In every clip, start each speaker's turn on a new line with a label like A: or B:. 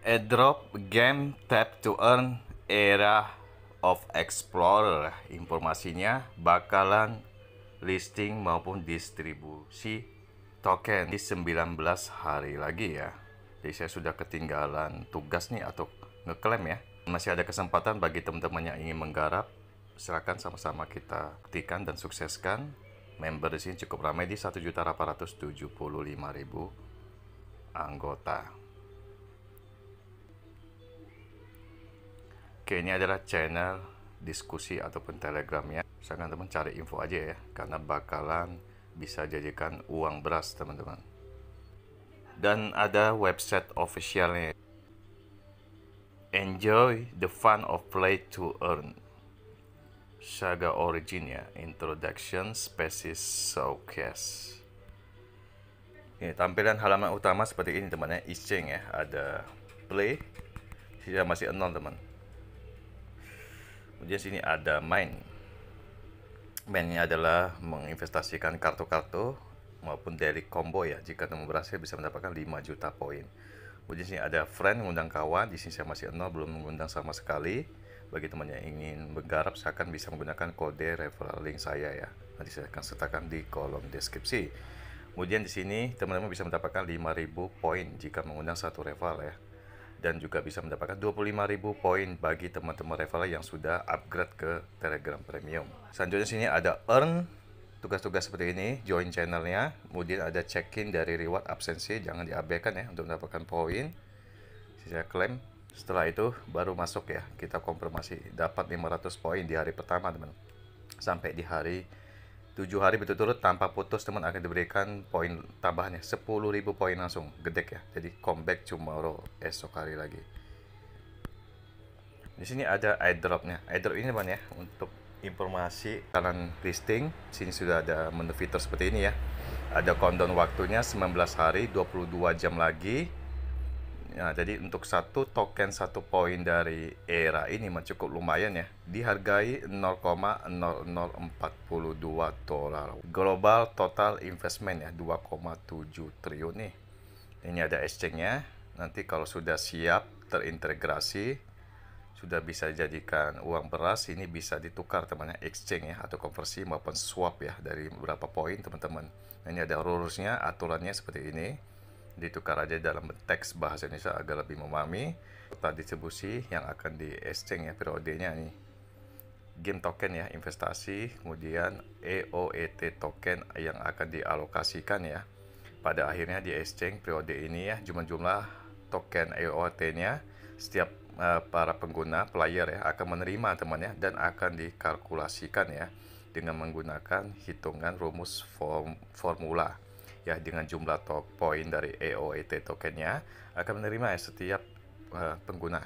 A: A drop game tap to earn era of explorer informasinya bakalan listing maupun distribusi token di 19 hari lagi ya jadi saya sudah ketinggalan tugas nih atau ngeklaim ya masih ada kesempatan bagi teman-teman yang ingin menggarap silahkan sama-sama kita ketikan dan sukseskan member di sini cukup ramai di 1.875.000 anggota Oke, ini adalah channel diskusi ataupun telegramnya. Saya teman cari info aja ya, karena bakalan bisa jadikan uang beras teman-teman. Dan ada website officialnya. Enjoy the fun of play to earn. Saga origin ya Introduction Species Showcase. Ini tampilan halaman utama seperti ini teman teman ya. iseng ya, ada play, sisa masih nol teman dia sini ada main mainnya adalah menginvestasikan kartu-kartu maupun daily combo ya jika kamu berhasil bisa mendapatkan 5 juta poin kemudian sini ada friend mengundang kawan di sini saya masih nol belum mengundang sama sekali bagi teman yang ingin menggarap saya akan bisa menggunakan kode referral link saya ya nanti saya akan sertakan di kolom deskripsi kemudian di sini teman-teman bisa mendapatkan 5000 poin jika mengundang satu referral ya dan juga bisa mendapatkan 25.000 poin bagi teman-teman referral yang sudah upgrade ke Telegram Premium. Selanjutnya sini ada earn tugas-tugas seperti ini, join channelnya, kemudian ada check-in dari reward absensi, jangan diabaikan ya untuk mendapatkan poin. Saya klaim. Setelah itu baru masuk ya, kita konfirmasi dapat 500 poin di hari pertama teman sampai di hari 7 hari berturut-turut tanpa putus teman akan diberikan poin tambahannya 10.000 poin langsung gede ya jadi comeback tomorrow esok hari lagi di sini ada airdropnya airdrop ini teman ya untuk informasi kalian listing sini sudah ada menu fitur seperti ini ya ada countdown waktunya 19 hari 22 jam lagi ya jadi untuk satu token satu poin dari era ini cukup lumayan ya. Dihargai 0,0042 dolar. Global total investment ya 2,7 triliun nih. Ini ada exchange-nya. Nanti kalau sudah siap terintegrasi sudah bisa jadikan uang beras ini bisa ditukar temannya exchange ya atau konversi maupun swap ya dari beberapa poin teman-teman. ini ada rules-nya, aturannya seperti ini ditukar aja dalam teks bahasa Indonesia agar lebih memahami serta distribusi yang akan di exchange ya periodenya nih game token ya investasi kemudian EOET token yang akan dialokasikan ya pada akhirnya di exchange periode ini ya jumlah-jumlah token EOT-nya e setiap uh, para pengguna player ya akan menerima temannya dan akan dikalkulasikan ya dengan menggunakan hitungan rumus form, formula ya dengan jumlah top point dari EOET tokennya akan menerima ya setiap uh, pengguna.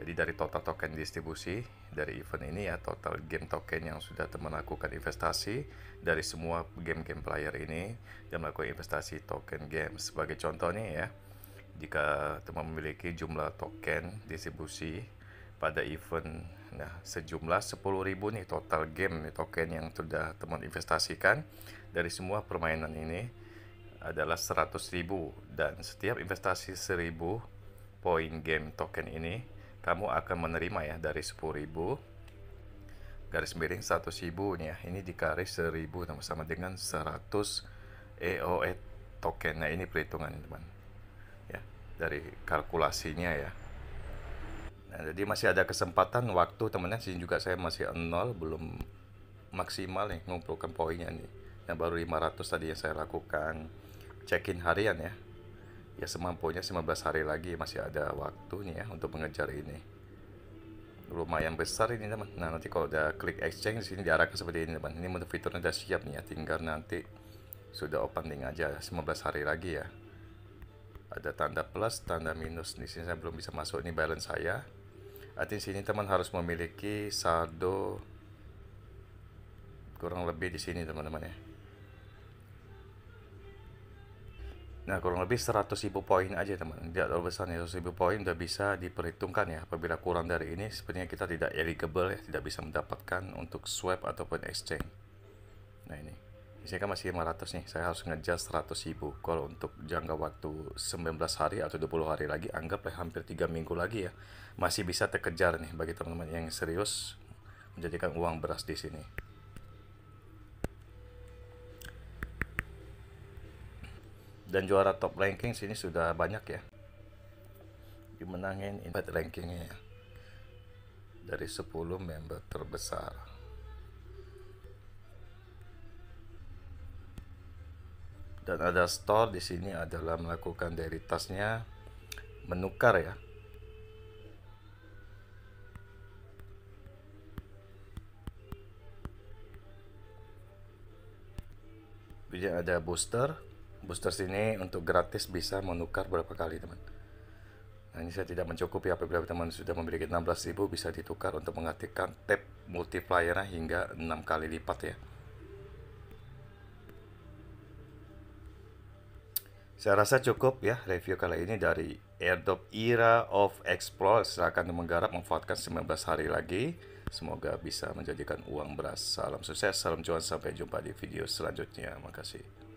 A: Jadi dari total token distribusi dari event ini ya total game token yang sudah teman lakukan investasi dari semua game-game player ini dan melakukan investasi token game. Sebagai contohnya ya, jika teman memiliki jumlah token distribusi pada event nah sejumlah 10.000 nih total game token yang sudah teman investasikan dari semua permainan ini adalah 100.000 dan setiap investasi 1.000 poin game token ini kamu akan menerima ya dari 10.000 garis miring 100.000 ya ini dikali 1.000 sama dengan 100 EOE token nah ini perhitungan teman ya dari kalkulasinya ya nah jadi masih ada kesempatan waktu temennya sini juga saya masih nol belum maksimal nih mengumpulkan poinnya nih yang baru 500 tadi yang saya lakukan check-in harian ya. Ya semampunya 15 hari lagi masih ada waktunya ya untuk mengejar ini. Lumayan besar ini teman. Nah nanti kalau udah klik exchange sini diarahkan seperti ini teman. Ini untuk fiturnya udah siap nih ya. Tinggal nanti sudah opening aja 15 hari lagi ya. Ada tanda plus, tanda minus. Di sini saya belum bisa masuk ini balance saya. Artinya sini teman harus memiliki saldo kurang lebih di sini teman-teman ya. Nah, kurang lebih 100.000 poin aja teman. Tidak terlalu besar nih, 100.000 poin sudah bisa diperhitungkan ya. Apabila kurang dari ini, sepertinya kita tidak eligible ya, tidak bisa mendapatkan untuk swap ataupun exchange. Nah, ini. misalnya kan masih 500 nih, saya harus ngejar 100.000. Kalau untuk jangka waktu 19 hari atau 20 hari lagi, anggaplah hampir 3 minggu lagi ya. Masih bisa terkejar nih bagi teman-teman yang serius menjadikan uang beras di sini. dan juara top ranking sini sudah banyak ya dimenangin invite rankingnya ya. dari 10 member terbesar dan ada store di sini adalah melakukan dari tasnya menukar ya Jadi ada booster booster sini untuk gratis bisa menukar berapa kali teman nah ini saya tidak mencukupi apabila teman sudah memiliki 16.000 bisa ditukar untuk mengaktifkan tab multiplier hingga 6 kali lipat ya Saya rasa cukup ya review kali ini dari Airdrop Era of Explore. Silahkan menggarap memanfaatkan 19 hari lagi. Semoga bisa menjadikan uang beras. Salam sukses, salam cuan. Sampai jumpa di video selanjutnya. Makasih.